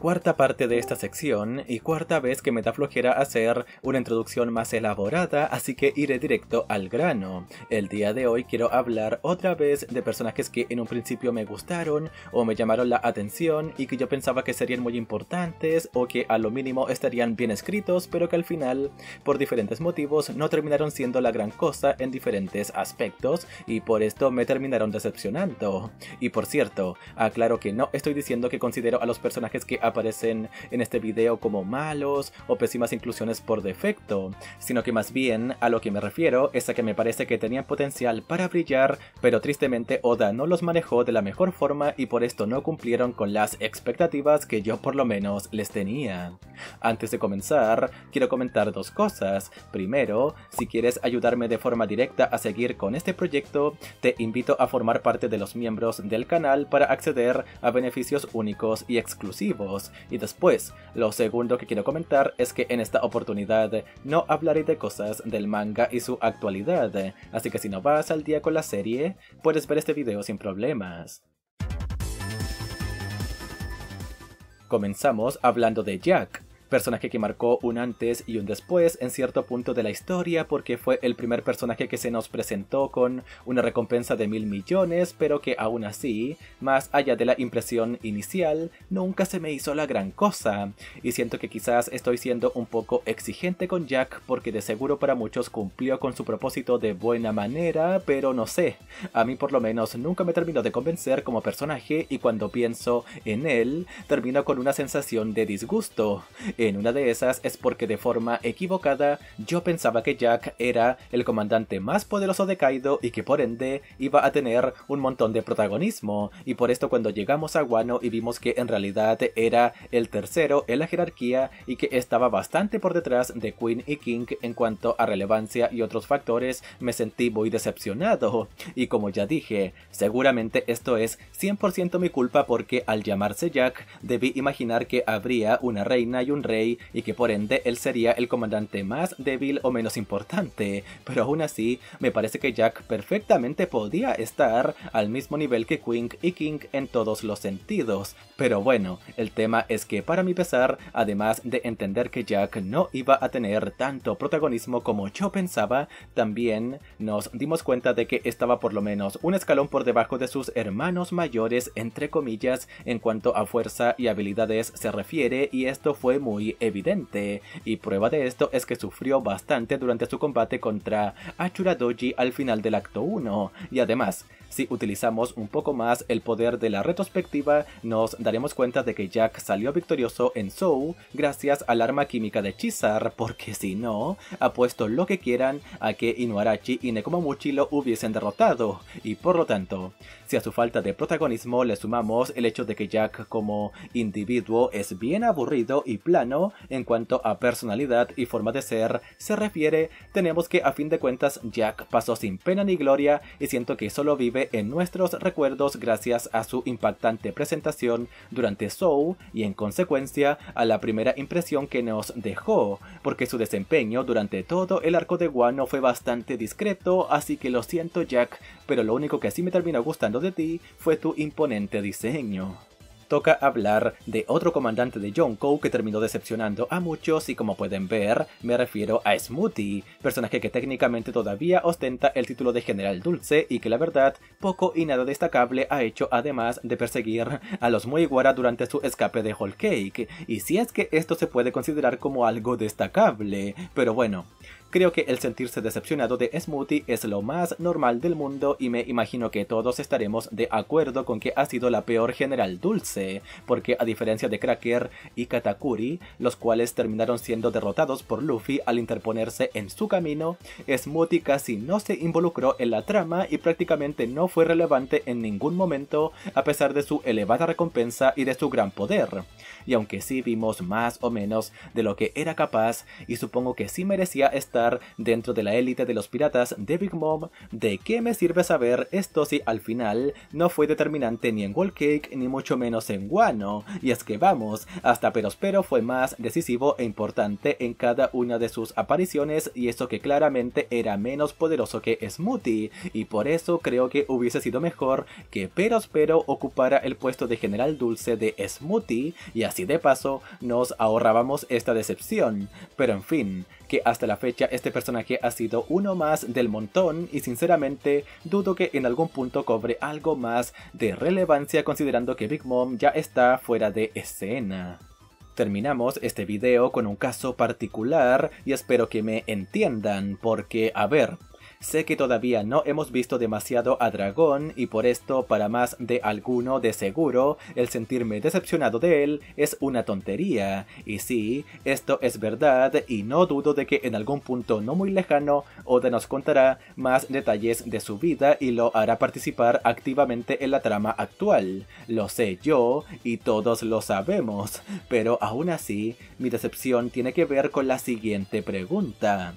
Cuarta parte de esta sección y cuarta vez que me da flojera hacer una introducción más elaborada, así que iré directo al grano. El día de hoy quiero hablar otra vez de personajes que en un principio me gustaron o me llamaron la atención y que yo pensaba que serían muy importantes o que a lo mínimo estarían bien escritos, pero que al final, por diferentes motivos, no terminaron siendo la gran cosa en diferentes aspectos y por esto me terminaron decepcionando. Y por cierto, aclaro que no estoy diciendo que considero a los personajes que aparecen en este video como malos o pésimas inclusiones por defecto, sino que más bien a lo que me refiero es a que me parece que tenían potencial para brillar, pero tristemente Oda no los manejó de la mejor forma y por esto no cumplieron con las expectativas que yo por lo menos les tenía. Antes de comenzar, quiero comentar dos cosas. Primero, si quieres ayudarme de forma directa a seguir con este proyecto, te invito a formar parte de los miembros del canal para acceder a beneficios únicos y exclusivos y después, lo segundo que quiero comentar es que en esta oportunidad no hablaré de cosas del manga y su actualidad, así que si no vas al día con la serie, puedes ver este video sin problemas. Comenzamos hablando de Jack, personaje que marcó un antes y un después en cierto punto de la historia porque fue el primer personaje que se nos presentó con una recompensa de mil millones, pero que aún así, más allá de la impresión inicial, nunca se me hizo la gran cosa. Y siento que quizás estoy siendo un poco exigente con Jack porque de seguro para muchos cumplió con su propósito de buena manera, pero no sé, a mí por lo menos nunca me terminó de convencer como personaje y cuando pienso en él, termino con una sensación de disgusto. En una de esas es porque de forma equivocada yo pensaba que Jack era el comandante más poderoso de Kaido y que por ende iba a tener un montón de protagonismo, y por esto cuando llegamos a Wano y vimos que en realidad era el tercero en la jerarquía y que estaba bastante por detrás de Queen y King en cuanto a relevancia y otros factores, me sentí muy decepcionado. Y como ya dije, seguramente esto es 100% mi culpa porque al llamarse Jack debí imaginar que habría una reina y un rey rey y que por ende él sería el comandante más débil o menos importante, pero aún así me parece que Jack perfectamente podía estar al mismo nivel que Queen y King en todos los sentidos, pero bueno, el tema es que para mi pesar, además de entender que Jack no iba a tener tanto protagonismo como yo pensaba, también nos dimos cuenta de que estaba por lo menos un escalón por debajo de sus hermanos mayores entre comillas en cuanto a fuerza y habilidades se refiere y esto fue muy evidente, y prueba de esto es que sufrió bastante durante su combate contra Achura Doji al final del acto 1, y además, si utilizamos un poco más el poder de la retrospectiva, nos daremos cuenta de que Jack salió victorioso en Soul gracias al arma química de Chizar, porque si no, apuesto lo que quieran a que Inuarachi y Nekomamuchi lo hubiesen derrotado, y por lo tanto, si a su falta de protagonismo le sumamos el hecho de que Jack como individuo es bien aburrido y plano en cuanto a personalidad y forma de ser se refiere, tenemos que a fin de cuentas Jack pasó sin pena ni gloria y siento que solo vive en nuestros recuerdos gracias a su impactante presentación durante Show y en consecuencia a la primera impresión que nos dejó, porque su desempeño durante todo el arco de Wano fue bastante discreto, así que lo siento Jack, pero lo único que sí me terminó gustando de ti fue tu imponente diseño toca hablar de otro comandante de Jonko que terminó decepcionando a muchos y como pueden ver, me refiero a Smoothie, personaje que técnicamente todavía ostenta el título de General Dulce y que la verdad poco y nada destacable ha hecho además de perseguir a los Muigwara durante su escape de Whole Cake, y si es que esto se puede considerar como algo destacable, pero bueno, Creo que el sentirse decepcionado de Smoothie es lo más normal del mundo y me imagino que todos estaremos de acuerdo con que ha sido la peor General Dulce, porque a diferencia de Cracker y Katakuri, los cuales terminaron siendo derrotados por Luffy al interponerse en su camino, Smoothie casi no se involucró en la trama y prácticamente no fue relevante en ningún momento a pesar de su elevada recompensa y de su gran poder. Y aunque sí vimos más o menos de lo que era capaz y supongo que sí merecía estar dentro de la élite de los piratas de Big Mom, ¿de qué me sirve saber esto si al final no fue determinante ni en Wall Cake ni mucho menos en Guano? Y es que vamos, hasta Perospero fue más decisivo e importante en cada una de sus apariciones y eso que claramente era menos poderoso que Smoothie, y por eso creo que hubiese sido mejor que Perospero ocupara el puesto de General Dulce de Smoothie y así de paso nos ahorrábamos esta decepción. Pero en fin, que hasta la fecha este personaje ha sido uno más del montón y sinceramente dudo que en algún punto cobre algo más de relevancia considerando que Big Mom ya está fuera de escena. Terminamos este video con un caso particular y espero que me entiendan porque, a ver, Sé que todavía no hemos visto demasiado a Dragón y por esto para más de alguno de seguro el sentirme decepcionado de él es una tontería. Y sí, esto es verdad y no dudo de que en algún punto no muy lejano Oda nos contará más detalles de su vida y lo hará participar activamente en la trama actual. Lo sé yo y todos lo sabemos, pero aún así mi decepción tiene que ver con la siguiente pregunta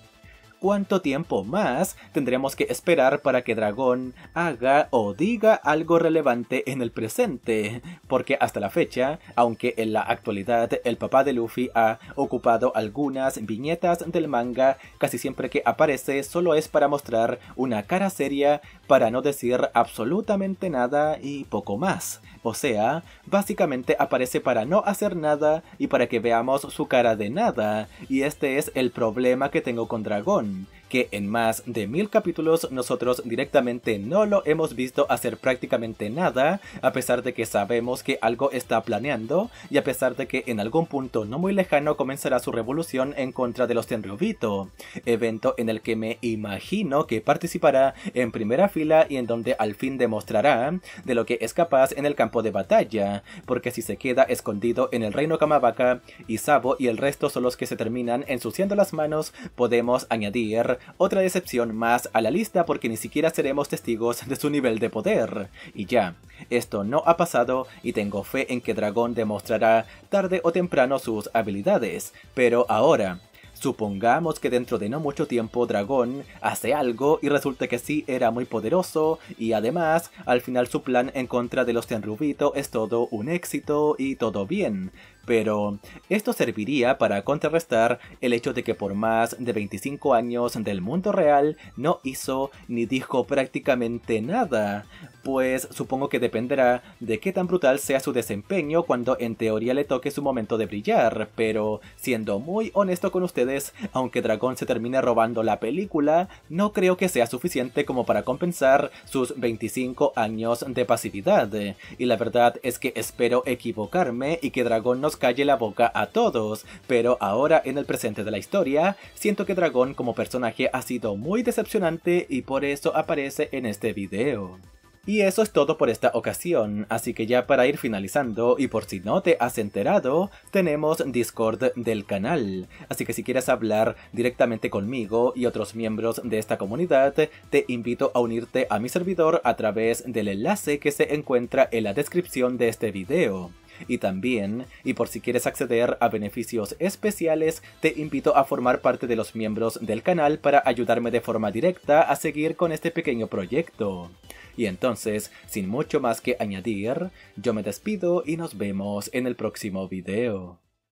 cuánto tiempo más tendremos que esperar para que Dragón haga o diga algo relevante en el presente, porque hasta la fecha, aunque en la actualidad el papá de Luffy ha ocupado algunas viñetas del manga, casi siempre que aparece solo es para mostrar una cara seria, para no decir absolutamente nada y poco más. O sea, básicamente aparece para no hacer nada y para que veamos su cara de nada, y este es el problema que tengo con Dragón and que en más de mil capítulos nosotros directamente no lo hemos visto hacer prácticamente nada, a pesar de que sabemos que algo está planeando y a pesar de que en algún punto no muy lejano comenzará su revolución en contra de los Tenryubito, evento en el que me imagino que participará en primera fila y en donde al fin demostrará de lo que es capaz en el campo de batalla, porque si se queda escondido en el reino Kamabaka, Isabo y el resto son los que se terminan ensuciando las manos, podemos añadir otra decepción más a la lista porque ni siquiera seremos testigos de su nivel de poder. Y ya, esto no ha pasado y tengo fe en que Dragón demostrará tarde o temprano sus habilidades, pero ahora... Supongamos que dentro de no mucho tiempo Dragón hace algo y resulta que sí era muy poderoso y además al final su plan en contra de los Tenrubito es todo un éxito y todo bien, pero esto serviría para contrarrestar el hecho de que por más de 25 años del mundo real no hizo ni dijo prácticamente nada, pues supongo que dependerá de qué tan brutal sea su desempeño cuando en teoría le toque su momento de brillar, pero siendo muy honesto con ustedes, aunque Dragón se termine robando la película, no creo que sea suficiente como para compensar sus 25 años de pasividad, y la verdad es que espero equivocarme y que Dragón no calle la boca a todos, pero ahora en el presente de la historia, siento que Dragón como personaje ha sido muy decepcionante y por eso aparece en este video. Y eso es todo por esta ocasión, así que ya para ir finalizando y por si no te has enterado, tenemos Discord del canal, así que si quieres hablar directamente conmigo y otros miembros de esta comunidad, te invito a unirte a mi servidor a través del enlace que se encuentra en la descripción de este video. Y también, y por si quieres acceder a beneficios especiales, te invito a formar parte de los miembros del canal para ayudarme de forma directa a seguir con este pequeño proyecto. Y entonces, sin mucho más que añadir, yo me despido y nos vemos en el próximo video.